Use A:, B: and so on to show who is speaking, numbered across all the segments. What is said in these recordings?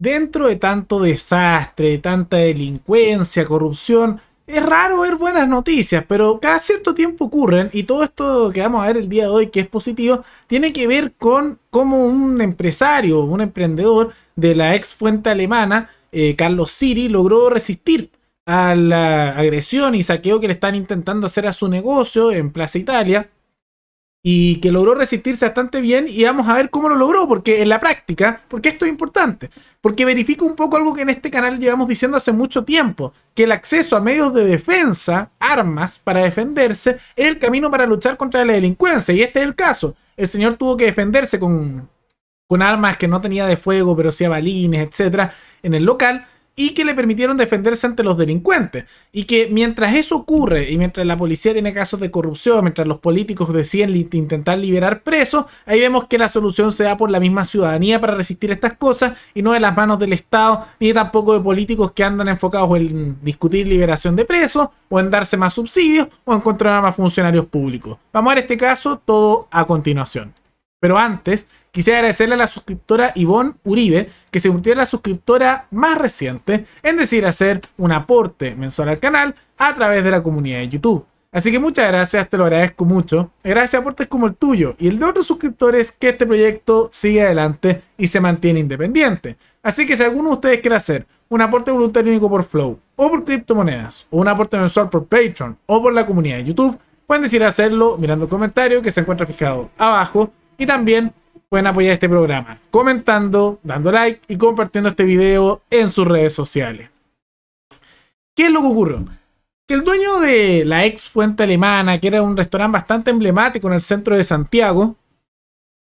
A: dentro de tanto desastre, de tanta delincuencia, corrupción, es raro ver buenas noticias, pero cada cierto tiempo ocurren y todo esto que vamos a ver el día de hoy, que es positivo, tiene que ver con cómo un empresario, un emprendedor de la ex fuente alemana, eh, Carlos Siri, logró resistir a la agresión y saqueo que le están intentando hacer a su negocio en Plaza Italia y que logró resistirse bastante bien y vamos a ver cómo lo logró, porque en la práctica, porque esto es importante, porque verifica un poco algo que en este canal llevamos diciendo hace mucho tiempo, que el acceso a medios de defensa, armas para defenderse, es el camino para luchar contra la delincuencia y este es el caso. El señor tuvo que defenderse con, con armas que no tenía de fuego, pero sí a balines, etcétera, en el local y que le permitieron defenderse ante los delincuentes. Y que mientras eso ocurre y mientras la policía tiene casos de corrupción, mientras los políticos deciden intentar liberar presos, ahí vemos que la solución se da por la misma ciudadanía para resistir estas cosas y no de las manos del Estado ni tampoco de políticos que andan enfocados en discutir liberación de presos o en darse más subsidios o en controlar más funcionarios públicos. Vamos a ver este caso todo a continuación. Pero antes, quisiera agradecerle a la suscriptora Ivonne Uribe, que se convirtió en la suscriptora más reciente, en decidir hacer un aporte mensual al canal a través de la comunidad de YouTube. Así que muchas gracias, te lo agradezco mucho. Gracias a aportes como el tuyo y el de otros suscriptores que este proyecto sigue adelante y se mantiene independiente. Así que si alguno de ustedes quiere hacer un aporte voluntario único por Flow o por criptomonedas o un aporte mensual por Patreon o por la comunidad de YouTube, pueden decidir hacerlo mirando el comentario que se encuentra fijado abajo y también pueden apoyar este programa comentando, dando like y compartiendo este video en sus redes sociales. ¿Qué es lo que ocurrió? Que el dueño de la ex fuente alemana, que era un restaurante bastante emblemático en el centro de Santiago,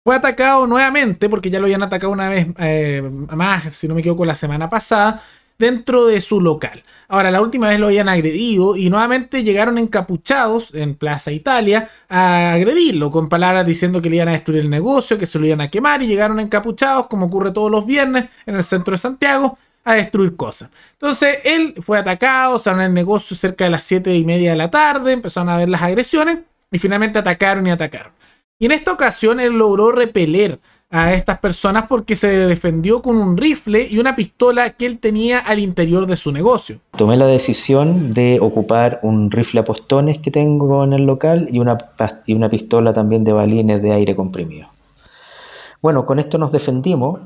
A: fue atacado nuevamente, porque ya lo habían atacado una vez eh, más, si no me equivoco, la semana pasada, dentro de su local. Ahora, la última vez lo habían agredido y nuevamente llegaron encapuchados en Plaza Italia a agredirlo con palabras diciendo que le iban a destruir el negocio, que se lo iban a quemar y llegaron encapuchados, como ocurre todos los viernes en el centro de Santiago, a destruir cosas. Entonces él fue atacado, salió el negocio cerca de las 7 y media de la tarde, empezaron a ver las agresiones y finalmente atacaron y atacaron. Y en esta ocasión él logró repeler a estas personas porque se defendió con un rifle y una pistola que él tenía al interior de su negocio. Tomé la decisión de ocupar un rifle a postones que tengo en el local y una, y una pistola también de balines de aire comprimido. Bueno, con esto nos defendimos,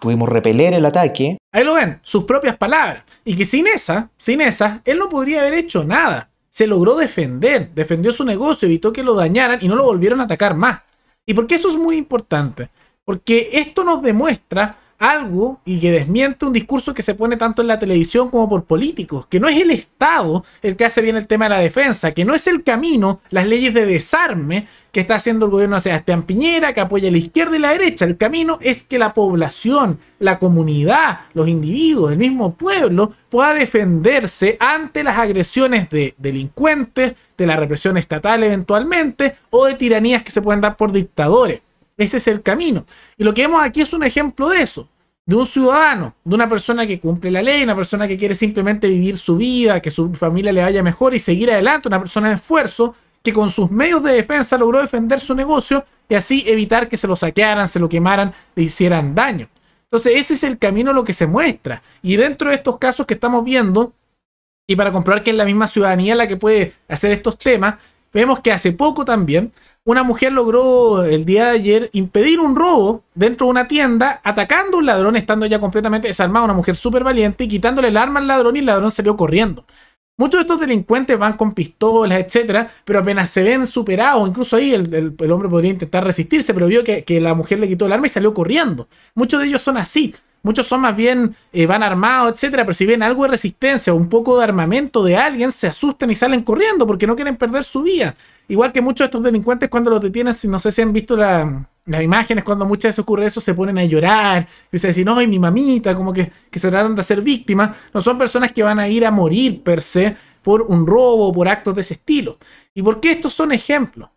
A: pudimos repeler el ataque. Ahí lo ven, sus propias palabras. Y que sin esa, sin esas, él no podría haber hecho nada. Se logró defender, defendió su negocio, evitó que lo dañaran y no lo volvieron a atacar más. ¿Y por qué eso es muy importante? Porque esto nos demuestra algo y que desmiente un discurso que se pone tanto en la televisión como por políticos, que no es el Estado el que hace bien el tema de la defensa, que no es el camino, las leyes de desarme que está haciendo el gobierno de Sebastián Piñera, que apoya la izquierda y la derecha. El camino es que la población, la comunidad, los individuos, el mismo pueblo pueda defenderse ante las agresiones de delincuentes, de la represión estatal eventualmente o de tiranías que se pueden dar por dictadores. Ese es el camino. Y lo que vemos aquí es un ejemplo de eso, de un ciudadano, de una persona que cumple la ley, una persona que quiere simplemente vivir su vida, que su familia le vaya mejor y seguir adelante, una persona de esfuerzo que con sus medios de defensa logró defender su negocio y así evitar que se lo saquearan, se lo quemaran, le hicieran daño. Entonces ese es el camino lo que se muestra. Y dentro de estos casos que estamos viendo, y para comprobar que es la misma ciudadanía la que puede hacer estos temas, vemos que hace poco también una mujer logró el día de ayer impedir un robo dentro de una tienda, atacando a un ladrón, estando ya completamente desarmada, una mujer súper valiente, y quitándole el arma al ladrón y el ladrón salió corriendo. Muchos de estos delincuentes van con pistolas, etcétera, pero apenas se ven superados, incluso ahí el, hombre podría intentar resistirse, pero vio que, que, la mujer le quitó el arma y salió corriendo. Muchos de ellos son así. Muchos son más bien eh, van armados, etcétera, pero si ven algo de resistencia o un poco de armamento de alguien, se asustan y salen corriendo porque no quieren perder su vida. Igual que muchos de estos delincuentes cuando los detienen, no sé si han visto las imágenes, cuando muchas veces ocurre eso, se ponen a llorar, Y se dicen, no, y mi mamita, como que, se tratan de ser víctimas. No son personas que van a ir a morir per se por un robo, por actos de ese estilo. ¿Y por qué estos son ejemplos?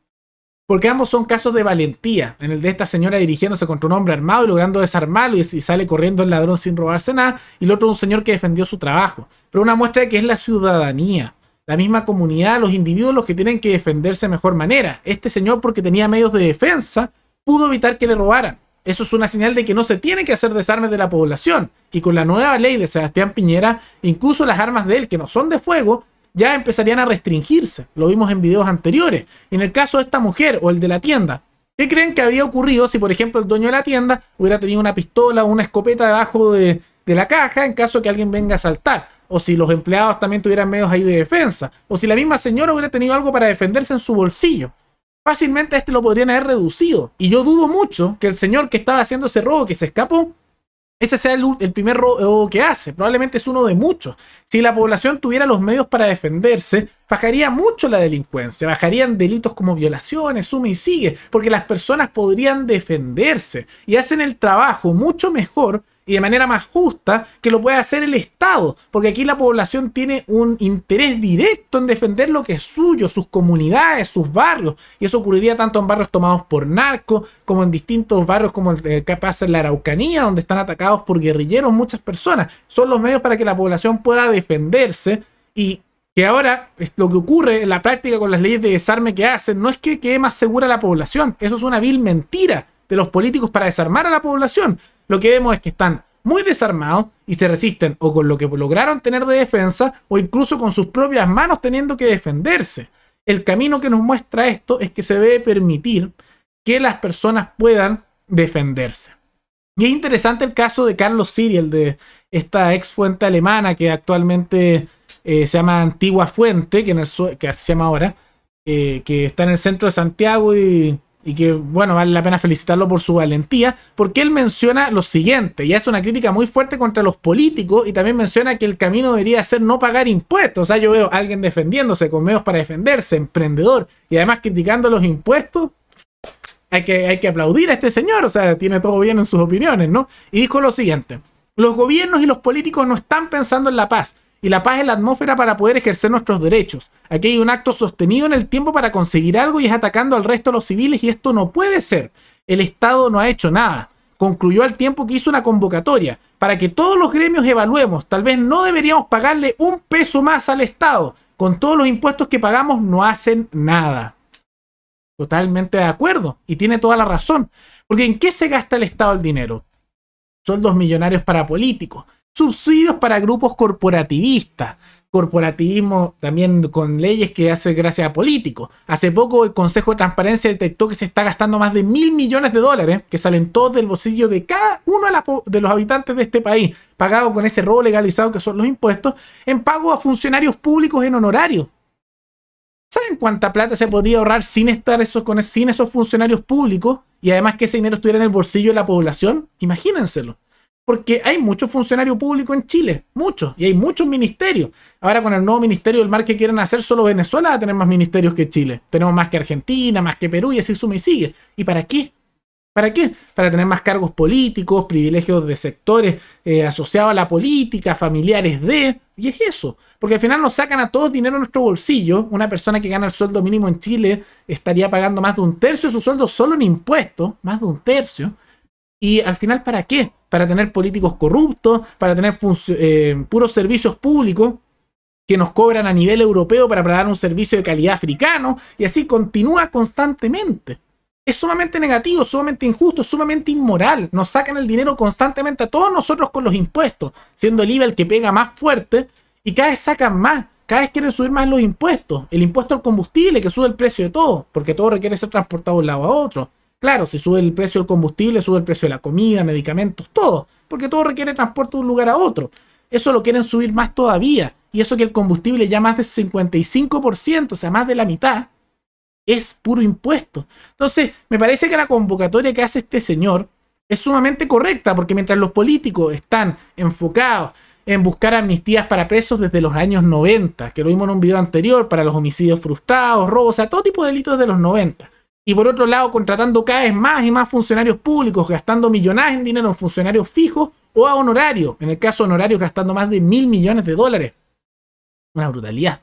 A: porque ambos son casos de valentía. En el de esta señora dirigiéndose contra un hombre armado y logrando desarmarlo y, sale corriendo el ladrón sin robarse nada, y el otro un señor que defendió su trabajo. Pero una muestra de que es la ciudadanía, la misma comunidad, los individuos los que tienen que defenderse de mejor manera. Este señor, porque tenía medios de defensa, pudo evitar que le robaran. Eso es una señal de que no se tiene que hacer desarme de la población. Y con la nueva ley de Sebastián Piñera, incluso las armas de él, que no son de fuego, ya empezarían a restringirse. Lo vimos en videos anteriores. En el caso de esta mujer o el de la tienda, ¿qué creen que habría ocurrido si, por ejemplo, el dueño de la tienda hubiera tenido una pistola o una escopeta debajo de, la caja en caso de que alguien venga a saltar, O si los empleados también tuvieran medios ahí de defensa. O si la misma señora hubiera tenido algo para defenderse en su bolsillo fácilmente este lo podrían haber reducido. Y yo dudo mucho que el señor que estaba haciendo ese robo, que se escapó, ese sea el, primer robo que hace. Probablemente es uno de muchos. Si la población tuviera los medios para defenderse, bajaría mucho la delincuencia, bajarían delitos como violaciones, suma y sigue, porque las personas podrían defenderse y hacen el trabajo mucho mejor y de manera más justa que lo puede hacer el Estado, porque aquí la población tiene un interés directo en defender lo que es suyo, sus comunidades, sus barrios, y eso ocurriría tanto en barrios tomados por narcos, como en distintos barrios como el eh, que pasa en la Araucanía, donde están atacados por guerrilleros muchas personas. Son los medios para que la población pueda defenderse y que ahora lo que ocurre en la práctica con las leyes de desarme que hacen no es que quede más segura la población, eso es una vil mentira de los políticos para desarmar a la población, lo que vemos es que están muy desarmados y se resisten o con lo que lograron tener de defensa o incluso con sus propias manos teniendo que defenderse. El camino que nos muestra esto es que se debe permitir que las personas puedan defenderse. Y es interesante el caso de Carlos el de esta ex fuente alemana que actualmente eh, se llama Antigua Fuente, que, en se llama ahora, eh, que está en el centro de Santiago y y que bueno, vale la pena felicitarlo por su valentía, porque él menciona lo siguiente, y es una crítica muy fuerte contra los políticos, y también menciona que el camino debería ser no pagar impuestos. O sea, yo veo a alguien defendiéndose con medios para defenderse, emprendedor, y además criticando los impuestos. Hay que, hay que aplaudir a este señor, o sea, tiene todo bien en sus opiniones, ¿no? Y dijo lo siguiente, los gobiernos y los políticos no están pensando en la paz, y la paz en la atmósfera para poder ejercer nuestros derechos. Aquí hay un acto sostenido en el tiempo para conseguir algo y es atacando al resto de los civiles y esto no puede ser. El Estado no ha hecho nada. Concluyó al tiempo que hizo una convocatoria para que todos los gremios evaluemos. Tal vez no deberíamos pagarle un peso más al Estado. Con todos los impuestos que pagamos no hacen nada. Totalmente de acuerdo. Y tiene toda la razón. Porque ¿en qué se gasta el Estado el dinero? Son dos millonarios para políticos subsidios para grupos corporativistas. Corporativismo también con leyes que hace gracia a políticos. Hace poco el Consejo de Transparencia detectó que se está gastando más de mil millones de dólares que salen todos del bolsillo de cada uno de los habitantes de este país, pagado con ese robo legalizado que son los impuestos, en pago a funcionarios públicos en honorario. ¿Saben cuánta plata se podría ahorrar sin estar esos, sin esos funcionarios públicos? Y además que ese dinero estuviera en el bolsillo de la población. Imagínenselo porque hay muchos funcionarios públicos en Chile, muchos, y hay muchos ministerios. Ahora con el nuevo ministerio del mar que quieren hacer, solo Venezuela va a tener más ministerios que Chile. Tenemos más que Argentina, más que Perú, y así suma y sigue. ¿Y para qué? ¿Para qué? Para tener más cargos políticos, privilegios de sectores eh, asociados a la política, familiares de... Y es eso, porque al final nos sacan a todos dinero de nuestro bolsillo. Una persona que gana el sueldo mínimo en Chile estaría pagando más de un tercio de su sueldo solo en impuestos, más de un tercio. Y al final, ¿para qué? para tener políticos corruptos, para tener eh, puros servicios públicos que nos cobran a nivel europeo para dar un servicio de calidad africano, y así continúa constantemente. Es sumamente negativo, sumamente injusto, sumamente inmoral. Nos sacan el dinero constantemente a todos nosotros con los impuestos, siendo el IVA e el que pega más fuerte y cada vez sacan más, cada vez quieren subir más los impuestos. El impuesto al combustible que sube el precio de todo, porque todo requiere ser transportado de un lado a otro. Claro, si sube el precio del combustible, sube el precio de la comida, medicamentos, todo, porque todo requiere transporte de un lugar a otro. Eso lo quieren subir más todavía. Y eso que el combustible ya más del 55%, o sea, más de la mitad, es puro impuesto. Entonces, me parece que la convocatoria que hace este señor es sumamente correcta, porque mientras los políticos están enfocados en buscar amnistías para presos desde los años 90, que lo vimos en un video anterior, para los homicidios frustrados, robos, o sea, todo tipo de delitos de los 90 y por otro lado contratando cada vez más y más funcionarios públicos, gastando millonadas en dinero en funcionarios fijos o a honorarios, en el caso honorarios gastando más de mil millones de dólares. Una brutalidad.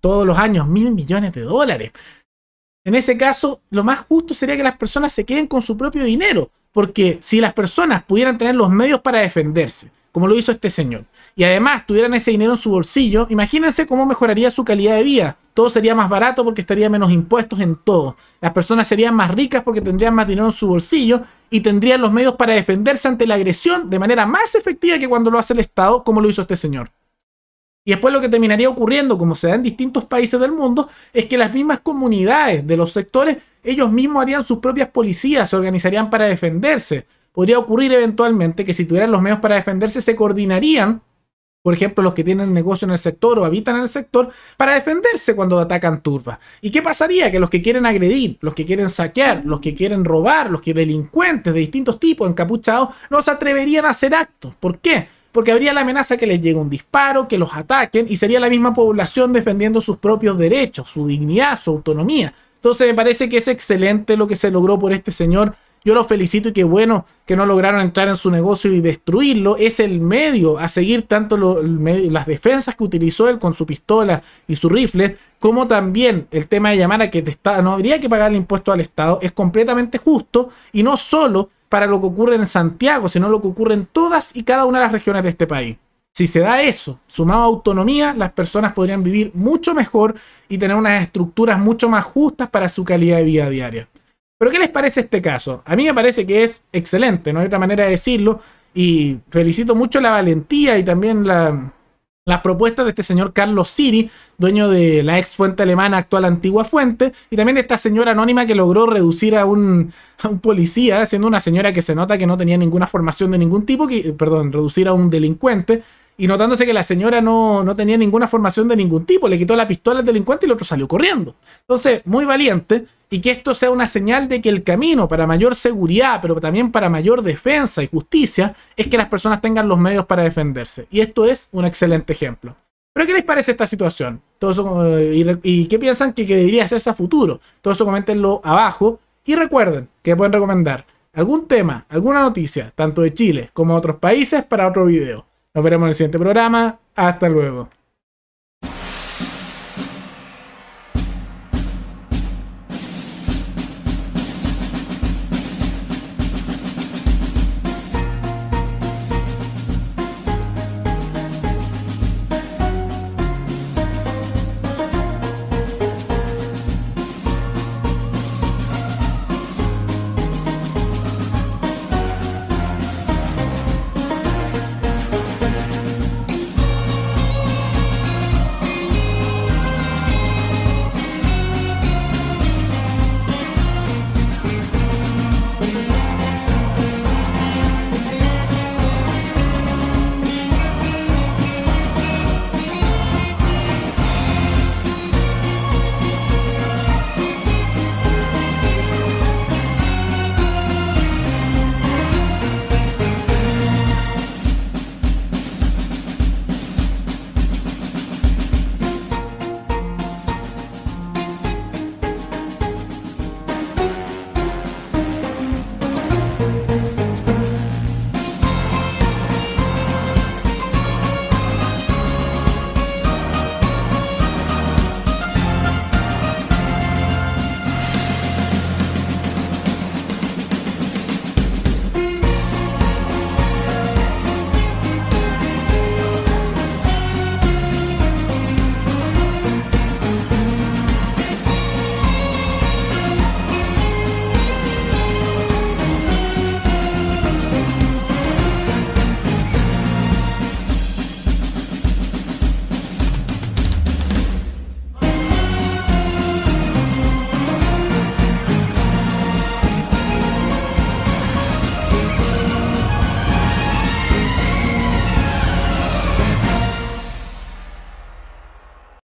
A: Todos los años mil millones de dólares. En ese caso, lo más justo sería que las personas se queden con su propio dinero, porque si las personas pudieran tener los medios para defenderse, como lo hizo este señor, y además tuvieran ese dinero en su bolsillo, imagínense cómo mejoraría su calidad de vida. Todo sería más barato porque estaría menos impuestos en todo. Las personas serían más ricas porque tendrían más dinero en su bolsillo y tendrían los medios para defenderse ante la agresión de manera más efectiva que cuando lo hace el Estado, como lo hizo este señor. Y después lo que terminaría ocurriendo, como se da en distintos países del mundo, es que las mismas comunidades de los sectores, ellos mismos harían sus propias policías, se organizarían para defenderse podría ocurrir eventualmente que si tuvieran los medios para defenderse, se coordinarían, por ejemplo, los que tienen negocio en el sector o habitan en el sector, para defenderse cuando atacan turba. ¿Y qué pasaría? Que los que quieren agredir, los que quieren saquear, los que quieren robar, los que delincuentes de distintos tipos, encapuchados, no se atreverían a hacer actos. ¿Por qué? porque habría la amenaza que les llegue un disparo, que los ataquen y sería la misma población defendiendo sus propios derechos, su dignidad, su autonomía. Entonces me parece que es excelente lo que se logró por este señor yo lo felicito y qué bueno que no lograron entrar en su negocio y destruirlo. Es el medio a seguir tanto las defensas que utilizó él con su pistola y su rifle, como también el tema de llamar a que está, no habría que pagar el impuesto al Estado. Es completamente justo y no solo para lo que ocurre en Santiago, sino lo que ocurre en todas y cada una de las regiones de este país. Si se da eso, sumado a autonomía, las personas podrían vivir mucho mejor y tener unas estructuras mucho más justas para su calidad de vida diaria. Pero ¿qué les parece este caso? A mí me parece que es excelente, no hay otra manera de decirlo. Y felicito mucho la valentía y también la, las propuestas de este señor Carlos Siri, dueño de la ex fuente alemana, actual antigua fuente, y también de esta señora anónima que logró reducir a un, un, policía, siendo una señora que se nota que no tenía ninguna formación de ningún tipo, que, perdón, reducir a un delincuente, y notándose que la señora no, tenía ninguna formación de ningún tipo, le quitó la pistola al delincuente y el otro salió corriendo. Entonces, muy valiente, y que esto sea una señal de que el camino para mayor seguridad, pero también para mayor defensa y justicia, es que las personas tengan los medios para defenderse. Y esto es un excelente ejemplo. ¿Pero qué les parece esta situación? Eh, y, qué piensan que, debería hacerse a futuro? Todo eso coméntenlo abajo. Y recuerden que pueden recomendar algún tema, alguna noticia, tanto de Chile como de otros países, para otro video. Nos veremos en el siguiente programa. Hasta luego.